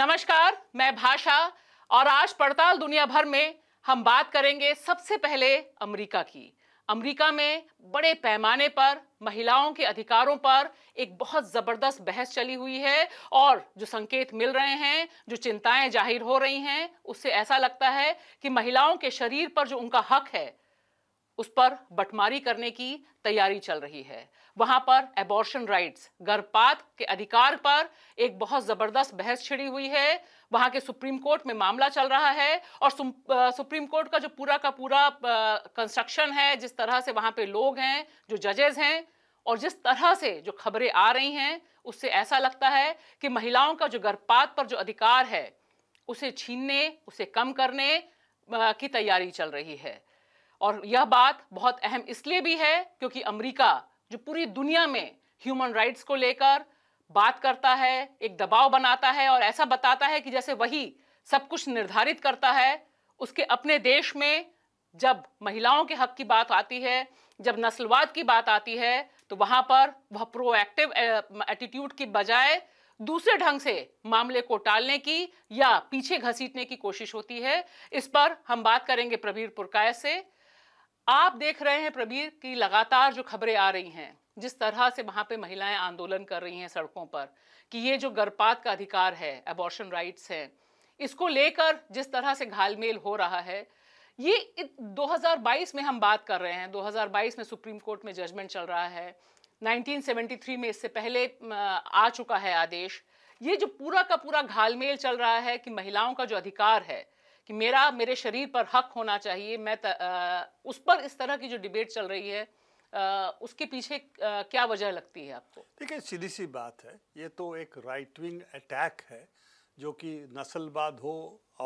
नमस्कार मैं भाषा और आज पड़ताल दुनिया भर में हम बात करेंगे सबसे पहले अमेरिका की अमेरिका में बड़े पैमाने पर महिलाओं के अधिकारों पर एक बहुत ज़बरदस्त बहस चली हुई है और जो संकेत मिल रहे हैं जो चिंताएं जाहिर हो रही हैं उससे ऐसा लगता है कि महिलाओं के शरीर पर जो उनका हक है उस पर बटमारी करने की तैयारी चल रही है वहां पर एबॉर्शन राइट्स गर्भपात के अधिकार पर एक बहुत जबरदस्त बहस छिड़ी हुई है वहां के सुप्रीम कोर्ट में मामला चल रहा है और सुप्रीम कोर्ट का जो पूरा का पूरा कंस्ट्रक्शन है जिस तरह से वहां पे लोग हैं जो जजेस हैं और जिस तरह से जो खबरें आ रही हैं उससे ऐसा लगता है कि महिलाओं का जो गर्भपात पर जो अधिकार है उसे छीनने उसे कम करने की तैयारी चल रही है और यह बात बहुत अहम इसलिए भी है क्योंकि अमेरिका जो पूरी दुनिया में ह्यूमन राइट्स को लेकर बात करता है एक दबाव बनाता है और ऐसा बताता है कि जैसे वही सब कुछ निर्धारित करता है उसके अपने देश में जब महिलाओं के हक की बात आती है जब नस्लवाद की बात आती है तो वहाँ पर वह प्रोएक्टिव एटीट्यूड की बजाय दूसरे ढंग से मामले को टालने की या पीछे घसीटने की कोशिश होती है इस पर हम बात करेंगे प्रवीर पुरकाय से आप देख रहे हैं प्रबीर की लगातार जो खबरें आ रही हैं जिस तरह से वहाँ पे महिलाएं आंदोलन कर रही हैं सड़कों पर कि ये जो गर्भपात का अधिकार है एबॉर्शन राइट्स है इसको लेकर जिस तरह से घालमेल हो रहा है ये 2022 में हम बात कर रहे हैं 2022 में सुप्रीम कोर्ट में जजमेंट चल रहा है 1973 में इससे पहले आ चुका है आदेश ये जो पूरा का पूरा घालमेल चल रहा है कि महिलाओं का जो अधिकार है कि मेरा मेरे शरीर पर हक होना चाहिए मैं त, आ, उस पर इस तरह की जो डिबेट चल रही है आ, उसके पीछे आ, क्या वजह लगती है आपको देखिए सीधी सी बात है ये तो एक राइट विंग अटैक है जो कि नस्लवाद हो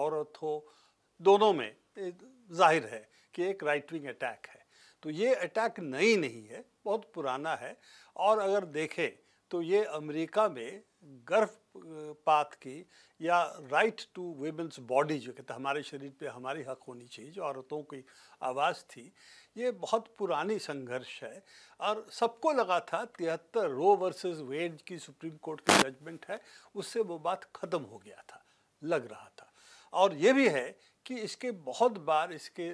औरत हो दोनों में जाहिर है कि एक राइट विंग अटैक है तो ये अटैक नई नहीं है बहुत पुराना है और अगर देखें तो ये अमेरिका में गर्भपात की या राइट टू वेमेंस बॉडी जो कहते हमारे शरीर पे हमारी हक होनी चाहिए जो औरतों की आवाज़ थी ये बहुत पुरानी संघर्ष है और सबको लगा था तिहत्तर रो वर्सेस वेड की सुप्रीम कोर्ट की जजमेंट है उससे वो बात ख़त्म हो गया था लग रहा था और ये भी है कि इसके बहुत बार इसके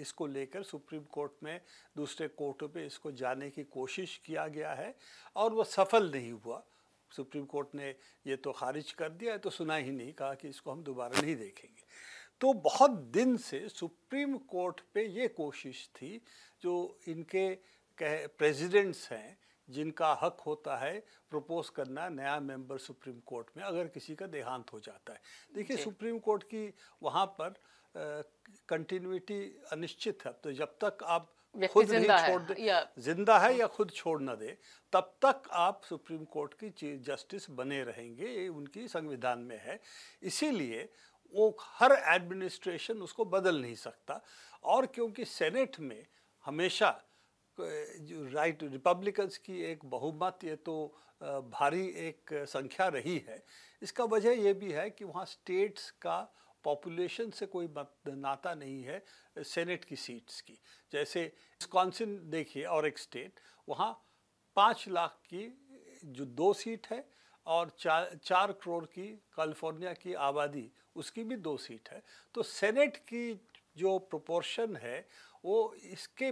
इसको लेकर सुप्रीम कोर्ट में दूसरे कोर्टों पे इसको जाने की कोशिश किया गया है और वो सफल नहीं हुआ सुप्रीम कोर्ट ने ये तो खारिज कर दिया है तो सुना ही नहीं कहा कि इसको हम दोबारा नहीं देखेंगे तो बहुत दिन से सुप्रीम कोर्ट पे ये कोशिश थी जो इनके कह प्रेसिडेंट्स हैं जिनका हक होता है प्रपोज करना नया मेंबर सुप्रीम कोर्ट में अगर किसी का देहांत हो जाता है देखिए सुप्रीम कोर्ट की वहाँ पर कंटिन्यूटी अनिश्चित है तो जब तक आप खुद नहीं छोड़ दे जिंदा है या खुद छोड़ ना दे तब तक आप सुप्रीम कोर्ट की चीफ जस्टिस बने रहेंगे ये उनकी संविधान में है इसीलिए वो हर एडमिनिस्ट्रेशन उसको बदल नहीं सकता और क्योंकि सेनेट में हमेशा जो राइट रिपब्लिकन्स की एक बहुमत ये तो भारी एक संख्या रही है इसका वजह ये भी है कि वहाँ स्टेट्स का पॉपुलेशन से कोई नाता नहीं है सेनेट की सीट्स की जैसे स्कॉन्सिन देखिए और एक स्टेट वहाँ पाँच लाख की जो दो सीट है और चार चार करोड़ की कैलिफोर्निया की आबादी उसकी भी दो सीट है तो सेनेट की जो प्रोपोर्शन है वो इसके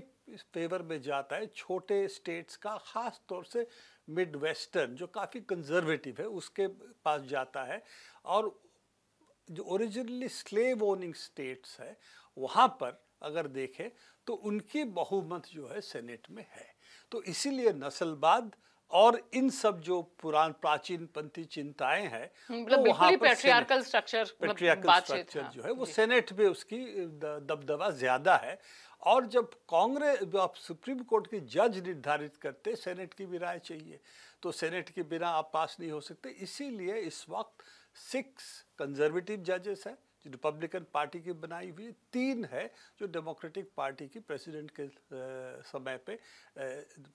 फेवर में जाता है छोटे स्टेट्स का ख़ास तौर से मिड वेस्टर्न जो काफ़ी कंजर्वेटिव है उसके पास जाता है और जो ओरिजिनली स्लेव ओनिंग स्टेट्स है वहाँ पर अगर देखें तो उनकी बहुमत जो है सेनेट में है तो इसीलिए नस्लवाद और इन सब जो पुरान प्राचीन पंथी चिंताएं हैं मतलब तो वहाँ पर पेट्रियार्कल स्ट्रक्चर पेट्रियार्कल स्ट्रक्चर जो है वो सेनेट में उसकी दबदबा ज्यादा है और जब कांग्रेस आप सुप्रीम कोर्ट के जज निर्धारित करते सेनेट की भी राय चाहिए तो सेनेट के बिना आप पास नहीं हो सकते इसीलिए इस वक्त सिक्स कंजर्वेटिव जजेस हैं जो रिपब्लिकन पार्टी की बनाई हुई तीन है जो डेमोक्रेटिक पार्टी की प्रेसिडेंट के समय पे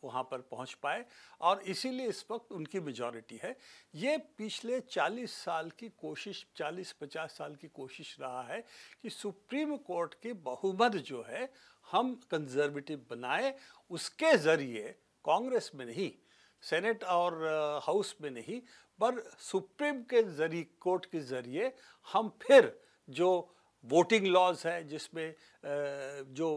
वहाँ पर पहुँच पाए और इसीलिए इस वक्त उनकी मेजॉरिटी है ये पिछले 40 साल की कोशिश 40-50 साल की कोशिश रहा है कि सुप्रीम कोर्ट की बहुमत जो है हम कंजर्वेटिव बनाए उसके ज़रिए कांग्रेस में नहीं सेनेट और हाउस में नहीं पर सुप्रीम के जरिए कोर्ट के ज़रिए हम फिर जो वोटिंग लॉज है जिसमें जो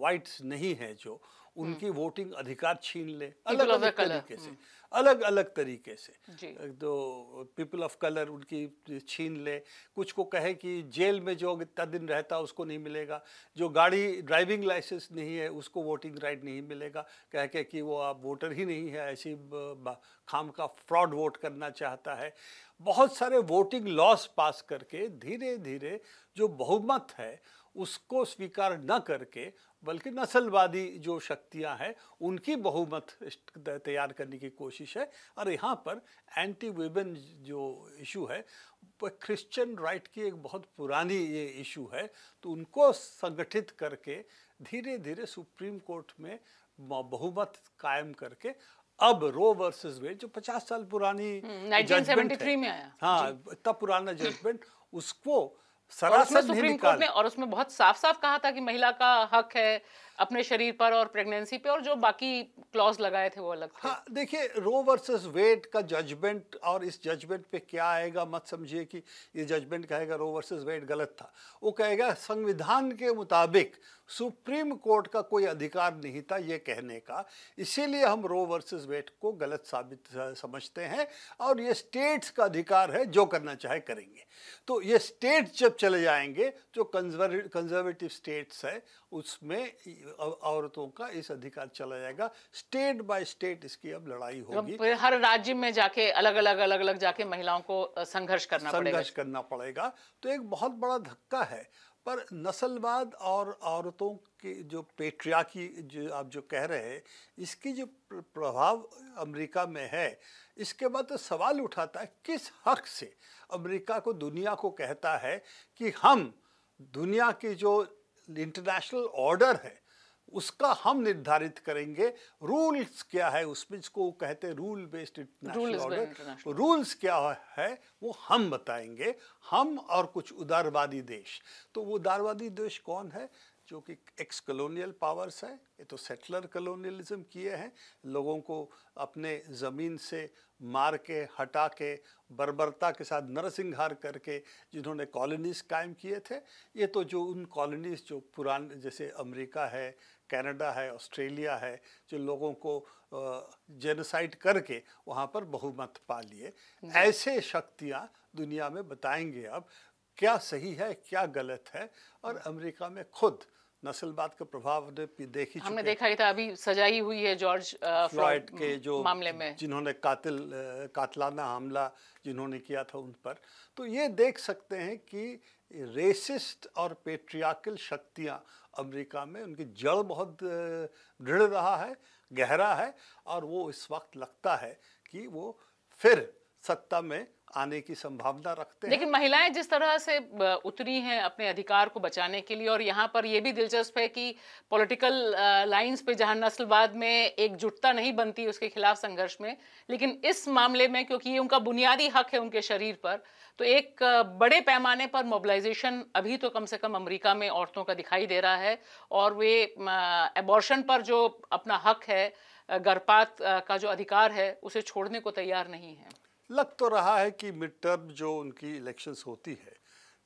वाइट्स नहीं है जो हम्म। उनकी वोटिंग अधिकार छीन ले अलग अलग तरीके से हम्म। अलग अलग तरीके से जो तो पीपल ऑफ कलर उनकी छीन ले कुछ को कहे कि जेल में जो इतना दिन रहता उसको नहीं मिलेगा जो गाड़ी ड्राइविंग लाइसेंस नहीं है उसको वोटिंग राइट नहीं मिलेगा कह के कि वो आप वोटर ही नहीं है ऐसी खाम का फ्रॉड वोट करना चाहता है बहुत सारे वोटिंग लॉस पास करके धीरे धीरे जो बहुमत है उसको स्वीकार न करके बल्कि नस्लवादी जो शक्तियां हैं उनकी बहुमत तैयार करने की कोशिश कोशिश है और यहाँ पर एंटी वेबन जो इशू है वह क्रिश्चियन राइट की एक बहुत पुरानी ये इशू है तो उनको संगठित करके धीरे धीरे सुप्रीम कोर्ट में बहुमत कायम करके अब रो वर्सेस वे जो 50 साल पुरानी 1973 हम्म, में आया हाँ इतना पुराना जजमेंट उसको सरासर और उसमें सुप्रीम कोर्ट में और उसमें बहुत साफ साफ कहा था कि महिला का हक है अपने शरीर पर और प्रेगनेंसी पे और जो बाकी क्लॉज लगाए थे वो अलग थे। हाँ देखिए रो वर्सेस वेट का जजमेंट और इस जजमेंट पे क्या आएगा मत समझिए कि ये जजमेंट कहेगा रो वर्सेस वेट गलत था वो कहेगा संविधान के मुताबिक सुप्रीम कोर्ट का कोई अधिकार नहीं था ये कहने का इसीलिए हम रो वर्सेस वेट को गलत साबित समझते हैं और ये स्टेट्स का अधिकार है जो करना चाहे करेंगे तो ये स्टेट्स जब चले जाएंगे जो कंजर्वेटिव स्टेट्स है उसमें औरतों का इस अधिकार चला जाएगा स्टेट बाय स्टेट इसकी अब लड़ाई होगी तो हर राज्य में जाके अलग अलग अलग अलग जाके महिलाओं को संघर्ष करना संघर्ष करना पड़ेगा तो एक बहुत बड़ा धक्का है पर नस्लवाद और औरतों के जो पेट्रिया की जो आप जो कह रहे हैं इसकी जो प्रभाव अमेरिका में है इसके बाद तो सवाल उठाता है किस हक से अमेरिका को दुनिया को कहता है कि हम दुनिया की जो इंटरनेशनल ऑर्डर है उसका हम निर्धारित करेंगे रूल्स क्या है उसमें जिसको कहते हैं rule based international order rules क्या है वो हम बताएंगे हम और कुछ उदारवादी देश तो वो उदारवादी देश कौन है जो कि एक्स कलोनियल पावर्स हैं ये तो सेटलर कलोनियलिज्म किए हैं लोगों को अपने ज़मीन से मार के हटा के बर्बरता के साथ नरसिंहार करके जिन्होंने कॉलोनीज कायम किए थे ये तो जो उन कॉलोनीज जो पुराने जैसे अमेरिका है कनाडा है ऑस्ट्रेलिया है जो लोगों को जेनोसाइड करके वहाँ पर बहुमत पा लिए ऐसे शक्तियाँ दुनिया में बताएंगे अब क्या सही है क्या गलत है और अमेरिका में खुद नस्लवाद का प्रभाव देख ही हमने देखा ही था अभी सजाई हुई है जॉर्ज फ्लॉइड के जो मामले में जिन्होंने कातिल कातलाना हमला जिन्होंने किया था उन पर तो ये देख सकते हैं कि रेसिस्ट और पेट्रियाकल शक्तियां अमेरिका में उनकी जड़ बहुत दृढ़ रहा है गहरा है और वो इस वक्त लगता है कि वो फिर सत्ता में आने की संभावना रखते हैं लेकिन महिलाएं जिस तरह से उतरी हैं अपने अधिकार को बचाने के लिए और यहाँ पर यह भी दिलचस्प है कि पॉलिटिकल लाइंस पे जहाँ नस्लवाद में एकजुटता नहीं बनती उसके खिलाफ संघर्ष में लेकिन इस मामले में क्योंकि ये उनका बुनियादी हक है उनके शरीर पर तो एक बड़े पैमाने पर मोबिलाइजेशन अभी तो कम से कम अमरीका में औरतों का दिखाई दे रहा है और वे एबॉर्शन पर जो अपना हक है गर्भपात का जो अधिकार है उसे छोड़ने को तैयार नहीं है लग तो रहा है कि मिड टर्म जो उनकी इलेक्शंस होती है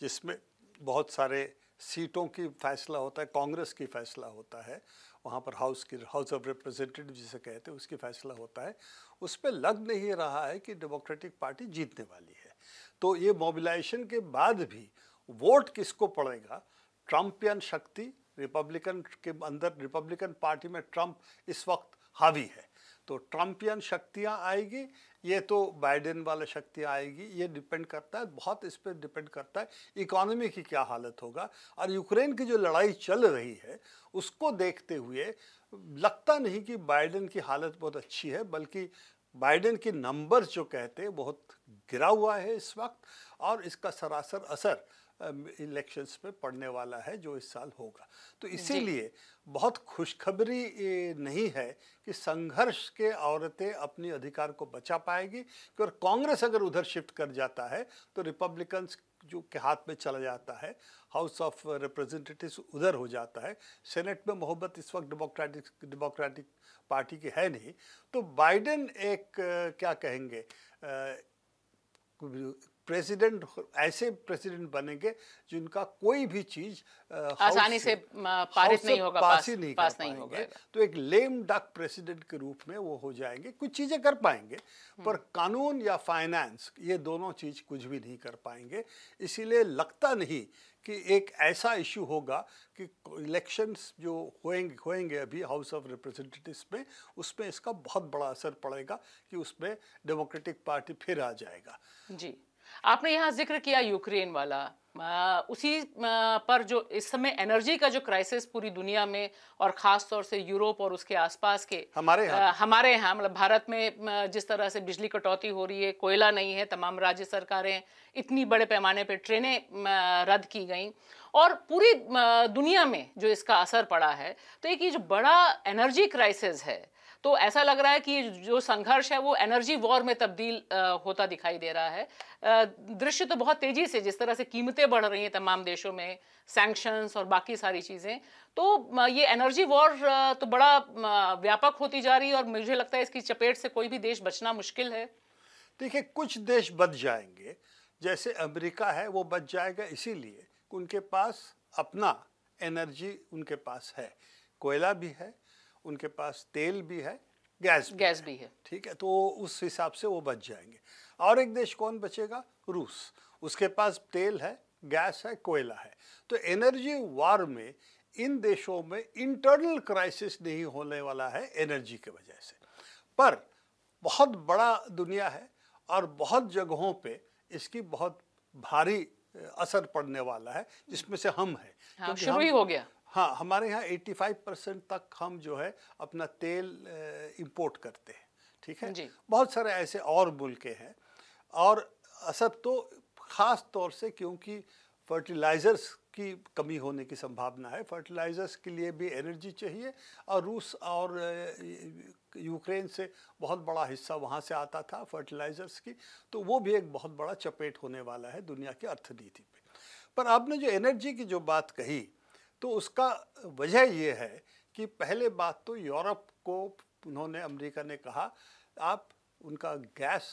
जिसमें बहुत सारे सीटों की फैसला होता है कांग्रेस की फैसला होता है वहाँ पर हाउस की हाउस ऑफ रिप्रेजेंटेटिव जिसे कहते हैं उसकी फैसला होता है उस पर लग नहीं रहा है कि डेमोक्रेटिक पार्टी जीतने वाली है तो ये मोबिलाइजेशन के बाद भी वोट किसको पड़ेगा ट्रंपियन शक्ति रिपब्लिकन के अंदर रिपब्लिकन पार्टी में ट्रंप इस वक्त हावी है तो ट्रम्पियन शक्तियाँ आएगी ये तो बाइडेन वाले शक्तियाँ आएगी ये डिपेंड करता है बहुत इस पर डिपेंड करता है इकोनॉमी की क्या हालत होगा और यूक्रेन की जो लड़ाई चल रही है उसको देखते हुए लगता नहीं कि बाइडेन की हालत बहुत अच्छी है बल्कि बाइडेन की नंबर जो कहते हैं बहुत गिरा हुआ है इस वक्त और इसका सरासर असर इलेक्शंस पे पड़ने वाला है जो इस साल होगा तो इसीलिए बहुत खुशखबरी नहीं है कि संघर्ष के औरतें अपने अधिकार को बचा पाएगी और कांग्रेस अगर उधर शिफ्ट कर जाता है तो रिपब्लिकन्स जो के हाथ में चला जाता है हाउस ऑफ रिप्रेजेंटेटिव्स उधर हो जाता है सेनेट में मोहब्बत इस वक्त डेमोक्रेटिक डेमोक्रेटिक पार्टी की है नहीं तो बाइडेन एक क्या कहेंगे प्रेसिडेंट ऐसे प्रेसिडेंट बनेंगे जिनका कोई भी चीज आसानी से, पारित नहीं होगा पास, पास ही नहीं पास नहीं होगा तो एक लेम डक प्रेसिडेंट के रूप में वो हो जाएंगे कुछ चीजें कर पाएंगे हम्म। पर कानून या फाइनेंस ये दोनों चीज कुछ भी नहीं कर पाएंगे इसीलिए लगता नहीं कि एक ऐसा इशू होगा कि इलेक्शंस जो होएंगे होएंगे अभी हाउस ऑफ रिप्रेजेंटेटिव्स में उसमें इसका बहुत बड़ा असर पड़ेगा कि उसमें डेमोक्रेटिक पार्टी फिर आ जाएगा जी आपने यहाँ जिक्र किया यूक्रेन वाला आ, उसी पर जो इस समय एनर्जी का जो क्राइसिस पूरी दुनिया में और ख़ास तौर से यूरोप और उसके आसपास के हमारे यहाँ हमारे यहाँ मतलब भारत में जिस तरह से बिजली कटौती हो रही है कोयला नहीं है तमाम राज्य सरकारें इतनी बड़े पैमाने पर ट्रेनें रद्द की गई और पूरी दुनिया में जो इसका असर पड़ा है तो एक ये जो बड़ा एनर्जी क्राइसिस है तो ऐसा लग रहा है कि जो संघर्ष है वो एनर्जी वॉर में तब्दील होता दिखाई दे रहा है दृश्य तो बहुत तेजी से जिस तरह से कीमतें बढ़ रही हैं तमाम देशों में सैंक्शंस और बाकी सारी चीज़ें तो ये एनर्जी वॉर तो बड़ा व्यापक होती जा रही है और मुझे लगता है इसकी चपेट से कोई भी देश बचना मुश्किल है देखिए कुछ देश बच जाएंगे जैसे अमेरिका है वो बच जाएगा इसीलिए उनके पास अपना एनर्जी उनके पास है कोयला भी है उनके पास तेल भी है गैस भी गैस भी है ठीक है तो उस हिसाब से वो बच जाएंगे और एक देश कौन बचेगा रूस उसके पास तेल है गैस है कोयला है तो एनर्जी वार में इन देशों में इंटरनल क्राइसिस नहीं होने वाला है एनर्जी के वजह से पर बहुत बड़ा दुनिया है और बहुत जगहों पे इसकी बहुत भारी असर पड़ने वाला है जिसमें से हम है हाँ, शुरू ही हो गया हाँ हमारे यहाँ 85 परसेंट तक हम जो है अपना तेल इंपोर्ट करते हैं ठीक है बहुत सारे ऐसे और मुल्क हैं और असद तो ख़ास तौर से क्योंकि फर्टिलाइज़र्स की कमी होने की संभावना है फर्टिलाइज़र्स के लिए भी एनर्जी चाहिए और रूस और यूक्रेन से बहुत बड़ा हिस्सा वहाँ से आता था फर्टिलाइज़र्स की तो वो भी एक बहुत बड़ा चपेट होने वाला है दुनिया की अर्थनीति पर आपने जो एनर्जी की जो बात कही तो उसका वजह ये है कि पहले बात तो यूरोप को उन्होंने अमेरिका ने कहा आप उनका गैस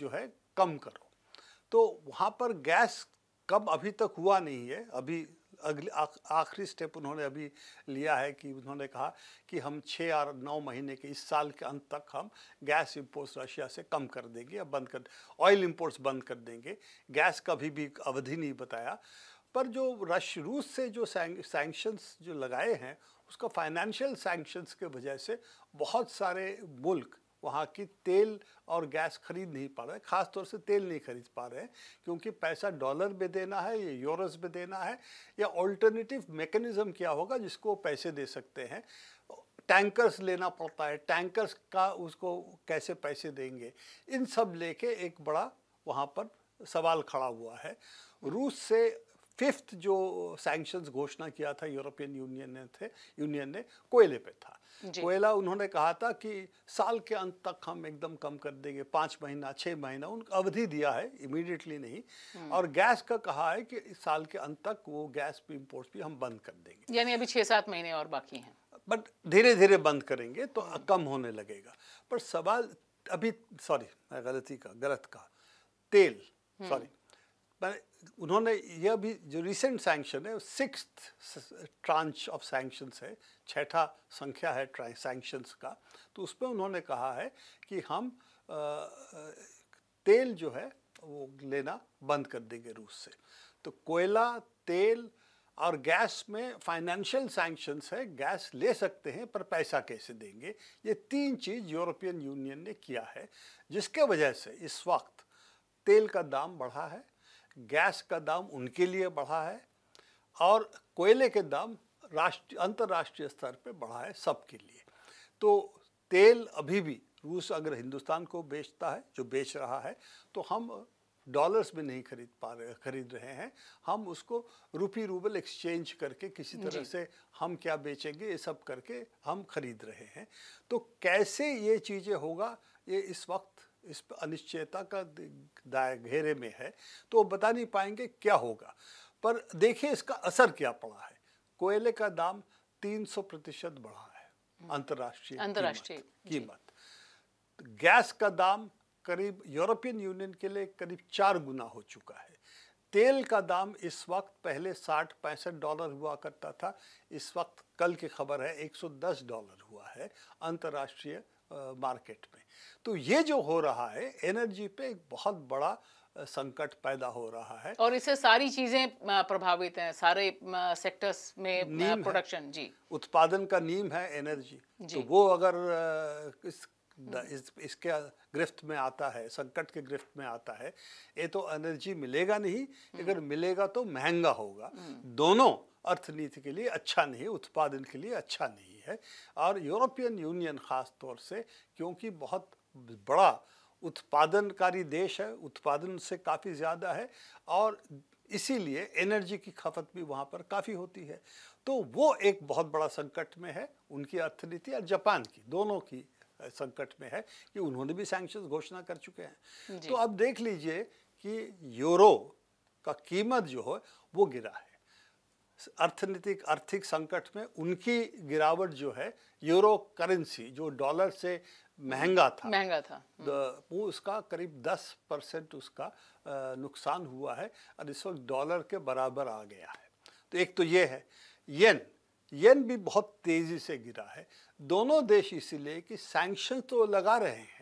जो है कम करो तो वहाँ पर गैस कम अभी तक हुआ नहीं है अभी अगले आखिरी स्टेप उन्होंने अभी लिया है कि उन्होंने कहा कि हम छः और नौ महीने के इस साल के अंत तक हम गैस इम्पोर्ट्स रशिया से कम कर देंगे या बंद कर ऑयल इम्पोर्ट्स बंद कर देंगे गैस का भी अवधि नहीं बताया पर जो रश रूस से जो सैंक्शंस जो लगाए हैं उसका फाइनेंशियल सैंक्शंस के वजह से बहुत सारे मुल्क वहाँ की तेल और गैस खरीद नहीं पा रहे ख़ास तौर से तेल नहीं खरीद पा रहे क्योंकि पैसा डॉलर में देना है या यूरोस में देना है या ऑल्टरनेटिव मेकनिज़म क्या होगा जिसको पैसे दे सकते हैं टैंकर्स लेना पड़ता है टैंकर्स का उसको कैसे पैसे देंगे इन सब लेके एक बड़ा वहाँ पर सवाल खड़ा हुआ है रूस से फिफ्थ जो सैंक्शंस घोषणा किया था यूरोपियन यूनियन ने थे यूनियन ने कोयले पे था कोयला उन्होंने कहा था कि साल के अंत तक हम एकदम कम कर देंगे पाँच महीना छः महीना उनको अवधि दिया है इमीडिएटली नहीं हम्म। और गैस का कहा है कि इस साल के अंत तक वो गैस भी इम्पोर्ट भी हम बंद कर देंगे यानी अभी छः सात महीने और बाकी हैं बट धीरे धीरे बंद करेंगे तो कम होने लगेगा पर सवाल अभी सॉरी गलती का गलत कहा तेल सॉरी हम्म। पर उन्होंने यह भी जो रिसेंट सैंक्शन है सिक्स ट्रांच ऑफ सैंक्शंस है छठा संख्या है सैंक्शंस का तो उसमें उन्होंने कहा है कि हम आ, तेल जो है वो लेना बंद कर देंगे रूस से तो कोयला तेल और गैस में फाइनेंशियल सैंक्शंस है गैस ले सकते हैं पर पैसा कैसे देंगे ये तीन चीज़ यूरोपियन यूनियन ने किया है जिसके वजह से इस वक्त तेल का दाम बढ़ा है गैस का दाम उनके लिए बढ़ा है और कोयले के दाम राष्ट्र अंतर्राष्ट्रीय स्तर पर बढ़ा है सबके लिए तो तेल अभी भी रूस अगर हिंदुस्तान को बेचता है जो बेच रहा है तो हम डॉलर्स में नहीं खरीद पा रहे खरीद रहे हैं हम उसको रुपी रूबल एक्सचेंज करके किसी तरह से हम क्या बेचेंगे ये सब करके हम खरीद रहे हैं तो कैसे ये चीज़ें होगा ये इस वक्त इस अनिश्चयता का दाय घेरे में है तो वो बता नहीं पाएंगे क्या होगा पर देखिए इसका असर क्या पड़ा है कोयले का दाम 300 प्रतिशत बढ़ा है हम्म। अंतर्राष्ट्रीय अंतर्राष्ट्रीय कीमत गैस का दाम करीब यूरोपियन यूनियन के लिए करीब चार गुना हो चुका है तेल का दाम इस वक्त पहले साठ पैंसठ डॉलर हुआ करता था इस वक्त कल की खबर है 110 डॉलर हुआ है अंतर्राष्ट्रीय मार्केट में तो ये जो हो रहा है एनर्जी पे एक बहुत बड़ा संकट पैदा हो रहा है और इससे सारी चीजें प्रभावित हैं सारे सेक्टर्स में नीम प्रोडक्शन जी उत्पादन का नीम है एनर्जी तो वो अगर इस इस इसके गिरफ्त में आता है संकट के गिरफ्त में आता है ये तो एनर्जी मिलेगा नहीं हम्म। अगर मिलेगा तो महंगा होगा हम्म। दोनों अर्थनीति के लिए अच्छा नहीं उत्पादन के लिए अच्छा नहीं है और यूरोपियन यूनियन ख़ास तौर से क्योंकि बहुत बड़ा उत्पादनकारी देश है उत्पादन से काफ़ी ज़्यादा है और इसीलिए एनर्जी की खपत भी वहाँ पर काफ़ी होती है तो वो एक बहुत बड़ा संकट में है उनकी अर्थनीति और जापान की दोनों की संकट में है कि उन्होंने भी सैंक्शन घोषणा कर चुके हैं तो अब देख लीजिए कि यूरो का कीमत जो है वो गिरा है अर्थनीतिक आर्थिक संकट में उनकी गिरावट जो है यूरो करेंसी जो डॉलर से महंगा था महंगा था हम्म। वो उसका करीब दस परसेंट उसका नुकसान हुआ है और इस वक्त डॉलर के बराबर आ गया है तो एक तो ये है येन येन भी बहुत तेज़ी से गिरा है दोनों देश इसीलिए कि सैंक्शन तो लगा रहे हैं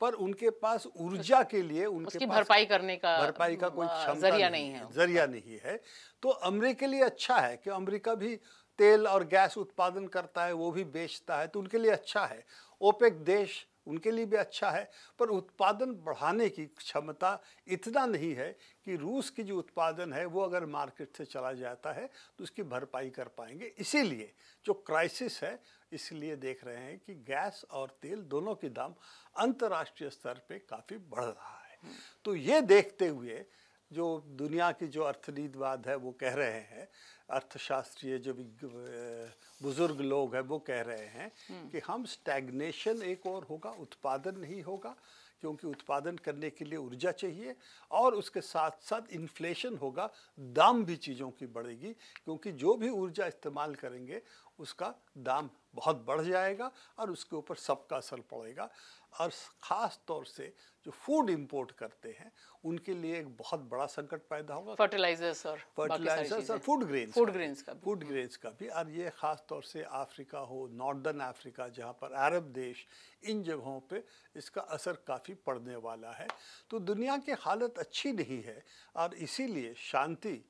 पर उनके पास ऊर्जा के लिए उनके उसकी भरपाई करने का भरपाई का कोई जरिया नहीं, नहीं है जरिया नहीं है तो अमरीके लिए अच्छा है कि अमरीका भी तेल और गैस उत्पादन करता है वो भी बेचता है तो उनके लिए अच्छा है ओपेक देश उनके लिए भी अच्छा है पर उत्पादन बढ़ाने की क्षमता इतना नहीं है कि रूस की जो उत्पादन है वो अगर मार्केट से चला जाता है तो उसकी भरपाई कर पाएंगे इसीलिए जो क्राइसिस है इसलिए देख रहे हैं कि गैस और तेल दोनों के दाम अंतर्राष्ट्रीय स्तर पे काफ़ी बढ़ रहा है हम्म। तो ये देखते हुए जो दुनिया की जो अर्थनीतिवाद है वो कह रहे हैं अर्थशास्त्रीय जो भी बुजुर्ग लोग हैं वो कह रहे हैं हम्म। कि हम स्टैग्नेशन एक और होगा उत्पादन नहीं होगा क्योंकि उत्पादन करने के लिए ऊर्जा चाहिए और उसके साथ साथ इन्फ्लेशन होगा दाम भी चीज़ों की बढ़ेगी क्योंकि जो भी ऊर्जा इस्तेमाल करेंगे उसका दाम बहुत बढ़ जाएगा और उसके ऊपर सबका असर पड़ेगा और ख़ास तौर से जो फूड इंपोर्ट करते हैं उनके लिए एक बहुत बड़ा संकट पैदा होगा फर्टिलाइजर्स और फर्टिलाइजर्स और फूड ग्रेन्स फूड ग्रेन्स का फूड ग्रेन्स हाँ। का भी और ये ख़ास तौर से अफ्रीका हो नॉर्दर्न अफ्रीका जहाँ पर अरब देश इन जगहों पे इसका असर काफ़ी पड़ने वाला है तो दुनिया की हालत अच्छी नहीं है और इसीलिए शांति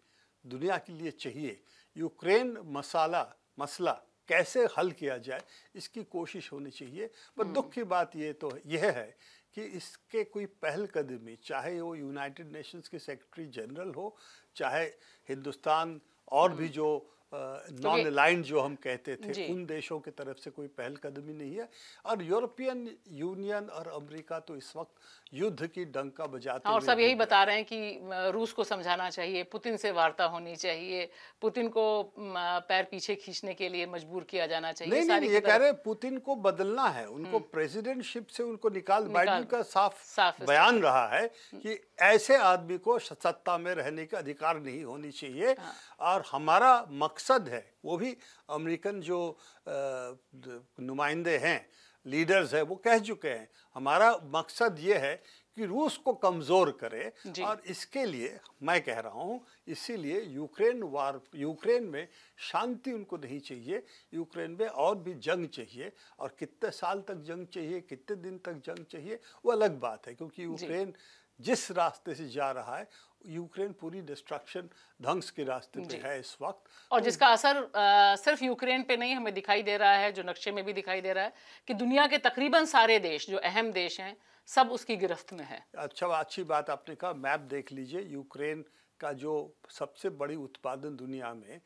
दुनिया के लिए चाहिए यूक्रेन मसाला मसला कैसे हल किया जाए इसकी कोशिश होनी चाहिए पर हम्म। दुख की बात ये तो यह है कि इसके कोई पहल कदमी चाहे वो यूनाइटेड नेशंस के सेक्रेटरी जनरल हो चाहे हिंदुस्तान और हम्म। भी जो नॉन uh, अलाइंड जो हम कहते थे उन देशों की तरफ से कोई पहल कदमी नहीं है और यूरोपियन यूनियन और अमेरिका तो इस वक्त युद्ध की डंका बजाते और सब यही बता रहे हैं कि रूस को समझाना चाहिए पुतिन से वार्ता होनी चाहिए पुतिन को पैर पीछे खींचने के लिए मजबूर किया जाना चाहिए नहीं, नहीं, नहीं ये कह रहे पुतिन को बदलना है उनको प्रेसिडेंटशिप हम्म। से उनको निकाल बाइडन का साफ, साफ बयान रहा है हम्म। कि ऐसे आदमी को सत्ता में रहने का अधिकार नहीं होनी चाहिए हाँ। और हमारा मकसद है वो भी अमेरिकन जो नुमाइंदे हैं लीडर्स है वो कह चुके हैं हमारा मकसद ये है कि रूस को कमज़ोर करे और इसके लिए मैं कह रहा हूँ इसीलिए यूक्रेन वार यूक्रेन में शांति उनको नहीं चाहिए यूक्रेन में और भी जंग चाहिए और कितने साल तक जंग चाहिए कितने दिन तक जंग चाहिए वो अलग बात है क्योंकि यूक्रेन जिस रास्ते से जा रहा है यूक्रेन पूरी डिस्ट्रक्शन ध्वंस के रास्ते पे है इस वक्त और तो जिसका असर आ, सिर्फ यूक्रेन पे नहीं हमें दिखाई दे रहा है जो नक्शे में भी दिखाई दे रहा है कि दुनिया के तकरीबन सारे देश जो अहम देश हैं सब उसकी गिरफ्त में है अच्छा अच्छी बात आपने कहा मैप देख लीजिए यूक्रेन का जो सबसे बड़ी उत्पादन दुनिया में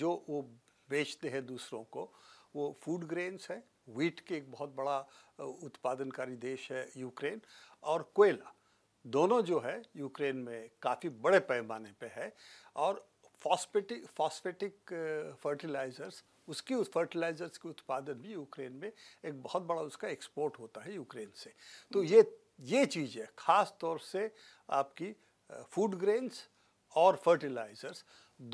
जो वो बेचते हैं दूसरों को वो फूड ग्रेन्स है वीट के एक बहुत बड़ा उत्पादनकारी देश है यूक्रेन और कोयला दोनों जो है यूक्रेन में काफ़ी बड़े पैमाने पे है और फॉस्फेटिक फॉस्फेटिक फर्टिलाइज़र्स उसकी उस फर्टिलाइज़र्स के उत्पादन भी यूक्रेन में एक बहुत बड़ा उसका एक्सपोर्ट होता है यूक्रेन से तो ये ये चीज़ है ख़ास तौर से आपकी फूड ग्रेन्स और फर्टिलाइज़र्स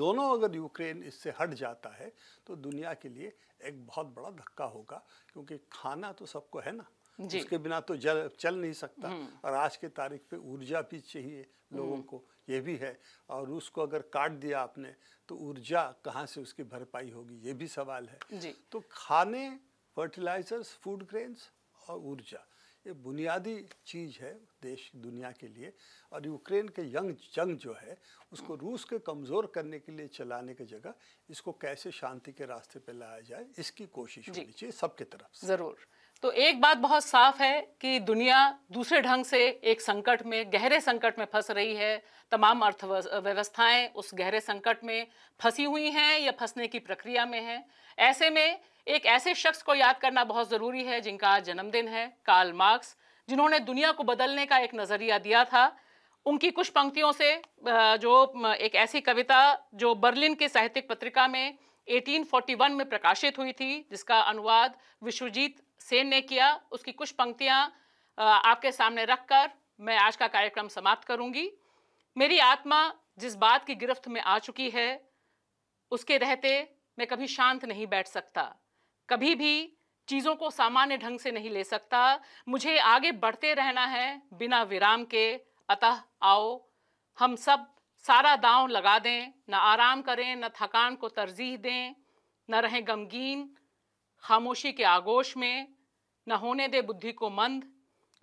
दोनों अगर यूक्रेन इससे हट जाता है तो दुनिया के लिए एक बहुत बड़ा धक्का होगा क्योंकि खाना तो सबको है ना उसके बिना तो जल चल नहीं सकता हम्म। और आज के तारीख पे ऊर्जा भी चाहिए लोगों हम्म। को ये भी है और रूस को अगर काट दिया आपने तो ऊर्जा कहाँ से उसकी भरपाई होगी ये भी सवाल है तो खाने फर्टिलाइजर्स फूड ग्रेन्स और ऊर्जा ये बुनियादी चीज़ है देश दुनिया के लिए और यूक्रेन के यंग जंग जो है उसको हम्म। रूस के कमज़ोर करने के लिए चलाने की जगह इसको कैसे शांति के रास्ते पे लाया जाए इसकी कोशिश होनी चाहिए सबके तरफ ज़रूर तो एक बात बहुत साफ है कि दुनिया दूसरे ढंग से एक संकट में गहरे संकट में फंस रही है तमाम अर्थव्यवस्थाएं उस गहरे संकट में फंसी हुई हैं या फंसने की प्रक्रिया में हैं ऐसे में एक ऐसे शख्स को याद करना बहुत ज़रूरी है जिनका आज जन्मदिन है कार्ल मार्क्स जिन्होंने दुनिया को बदलने का एक नज़रिया दिया था उनकी कुछ पंक्तियों से जो एक ऐसी कविता जो बर्लिन के साहित्यिक पत्रिका में 1841 में प्रकाशित हुई थी जिसका अनुवाद विश्वजीत सेन ने किया उसकी कुछ पंक्तियां आपके सामने रखकर मैं आज का कार्यक्रम समाप्त करूंगी मेरी आत्मा जिस बात की गिरफ्त में आ चुकी है उसके रहते मैं कभी शांत नहीं बैठ सकता कभी भी चीज़ों को सामान्य ढंग से नहीं ले सकता मुझे आगे बढ़ते रहना है बिना विराम के अतः आओ हम सब सारा दांव लगा दें न आराम करें न थकान को तरजीह दें न रहें गमगीन खामोशी के आगोश में न होने दे बुद्धि को मंद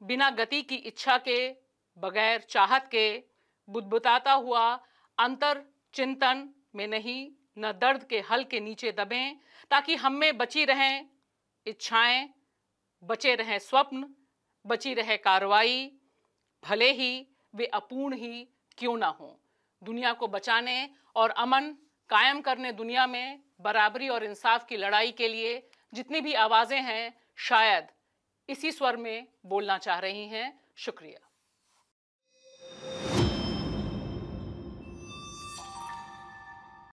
बिना गति की इच्छा के बगैर चाहत के बुदबुताता हुआ अंतर चिंतन में नहीं न दर्द के हल के नीचे दबें ताकि हम में बची रहें इच्छाएं बचे रहें स्वप्न बची रहे कार्रवाई भले ही वे अपूर्ण ही क्यों ना हों दुनिया को बचाने और अमन कायम करने दुनिया में बराबरी और इंसाफ की लड़ाई के लिए जितनी भी आवाज़ें हैं शायद इसी स्वर में बोलना चाह रही हैं शुक्रिया